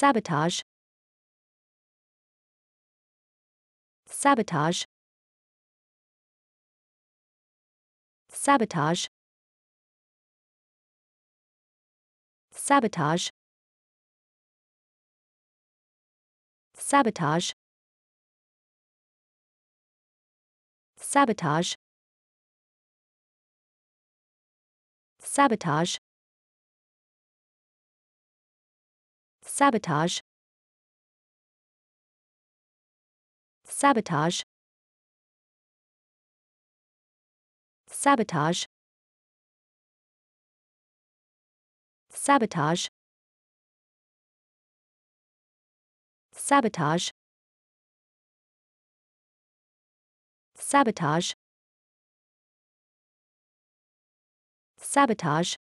sabotage sabotage sabotage sabotage sabotage sabotage sabotage sabotage sabotage sabotage sabotage sabotage sabotage sabotage